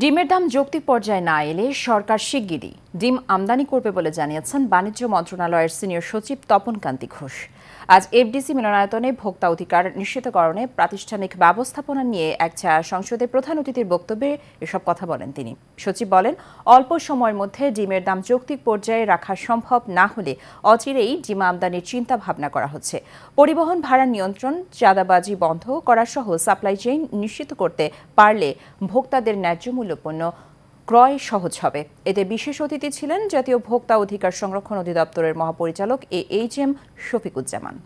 ডিমের দাম যৌক্তিক পর্যায়ে না এলে সরকার শিগগিরই ডিম আমদানি করবে বলে জানিয়েছেন বাণিজ্য মন্ত্রণালয়ের সিনিয়র সচিব তপন কান্তি ঘোষ আজ এফডিসি মিলনায়তনে ভোক্তা অধিকার নিশ্চিতকরণে প্রাতিষ্ঠানিক ব্যবস্থাপনা নিয়ে এক সংসদে প্রধান অতিথির বক্তব্যে এসব কথা বলেন তিনি সচিব বলেন অল্প সময়ের মধ্যে ডিমের দাম যৌক্তিক পর্যায়ে রাখা সম্ভব না হলে অচিরেই ডিম আমদানির চিন্তা ভাবনা করা হচ্ছে পরিবহন ভাড়া নিয়ন্ত্রণ চাঁদাবাজি বন্ধ করা সহ সাপ্লাই চেইন নিশ্চিত করতে পারলে ভোক্তাদের ন্যায্য মূল্যপণ্য ক্রয় সহজ হবে এতে বিশেষ অতিথি ছিলেন জাতীয় ভোক্তা অধিকার সংরক্ষণ অধিদপ্তরের মহাপরিচালক এ এইচ এম শফিকুজ্জামান